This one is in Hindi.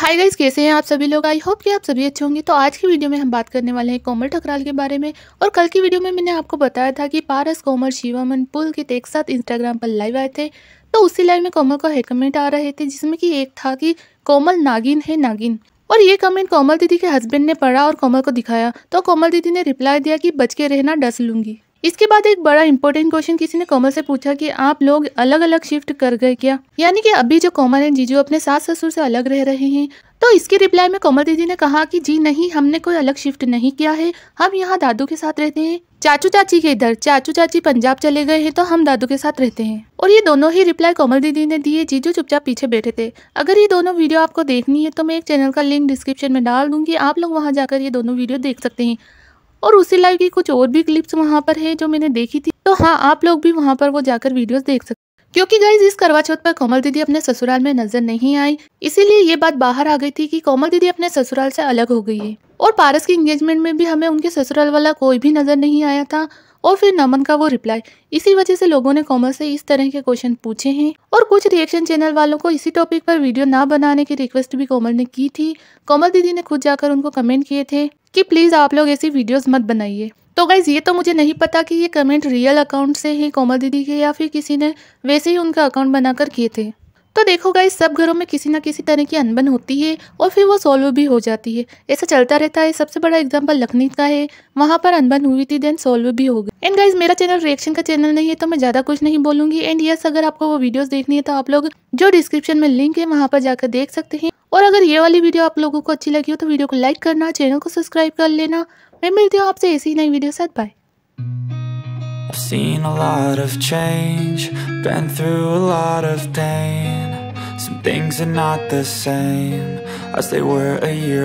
हाय गाइस कैसे हैं आप सभी लोग आई होप कि आप सभी अच्छे होंगे तो आज की वीडियो में हम बात करने वाले हैं कोमल ठकराल के बारे में और कल की वीडियो में मैंने आपको बताया था कि पारस कोमल शिवामन पुल के एक साथ इंस्टाग्राम पर लाइव आए थे तो उसी लाइव में कोमल को हेड कमेंट आ रहे थे जिसमें कि एक था कि कोमल नागिन है नागिन और ये कमेंट कोमल दीदी के हस्बैंड ने पढ़ा और कोमल को दिखाया तो कोमल दीदी ने रिप्लाई दिया कि बच के रहना डस लूंगी इसके बाद एक बड़ा इंपॉर्टेंट क्वेश्चन किसी ने कोमल से पूछा कि आप लोग अलग अलग शिफ्ट कर गए क्या यानी कि अभी जो कोमल एंड जीजू अपने सास ससुर से अलग रह रहे हैं तो इसके रिप्लाई में कोमल दीदी ने कहा कि जी नहीं हमने कोई अलग शिफ्ट नहीं किया है हम यहाँ दादू के साथ रहते हैं चाचू चाची के इधर चाचू चाची पंजाब चले गए हैं तो हम दादू के साथ रहते हैं और ये दोनों ही रिप्लाई कोमल दीदी ने दिए जीजू चुपचाप पीछे बैठे थे अगर ये दोनों वीडियो आपको देखनी है तो मैं एक चैनल का लिंक डिस्क्रिप्शन में डाल दूंगी आप लोग वहाँ जाकर ये दोनों वीडियो देख सकते हैं और उसी लाइव की कुछ और भी क्लिप्स वहाँ पर है जो मैंने देखी थी तो हाँ आप लोग भी वहाँ पर वो जाकर वीडियोस देख सकते क्योंकि गाइज इस करवा चौथ पर कोमल दीदी अपने ससुराल में नजर नहीं आई इसीलिए ये बात बाहर आ गई थी कि कोमल दीदी अपने ससुराल से अलग हो गई है और पारस की एंगेजमेंट में भी हमें उनके ससुराल वाला कोई भी नजर नहीं आया था और फिर नमन का वो रिप्लाई इसी वजह से लोगों ने कोमल से इस तरह के क्वेश्चन पूछे हैं और कुछ रिएक्शन चैनल वालों को इसी टॉपिक पर वीडियो ना बनाने की रिक्वेस्ट भी कोमल ने की थी कोमल दीदी ने खुद जाकर उनको कमेंट किए थे कि प्लीज़ आप लोग ऐसी वीडियोस मत बनाइए तो गाइज़ ये तो मुझे नहीं पता कि ये कमेंट रियल अकाउंट से ही कोमल दीदी के या फिर किसी ने वैसे ही उनका अकाउंट बनाकर किए थे तो देखो गाइस सब घरों में किसी ना किसी तरह की अनबन होती है और फिर वो सॉल्व भी हो जाती है ऐसा चलता रहता है सबसे बड़ा एग्जाम्पल लखनी का है वहाँ पर अनबन हुई थी देन सॉल्व भी हो गई एंड गाइज मेरा चैनल रिएक्शन का चैनल नहीं है तो मैं ज़्यादा कुछ नहीं बोलूंगी एंड यस अगर आपको वो वीडियोस देखनी है तो आप लोग जो डिस्क्रिप्शन में लिंक है वहाँ पर जाकर देख सकते हैं और अगर ये वाली वीडियो आप लोगों को अच्छी लगी हो तो वीडियो को लाइक करना चैनल को सब्सक्राइब कर लेना मैं मिलती हूँ आपसे ऐसी नई वीडियो साथ bye I've seen a lot of change, been through a lot of pain Some things are not the same as they were a year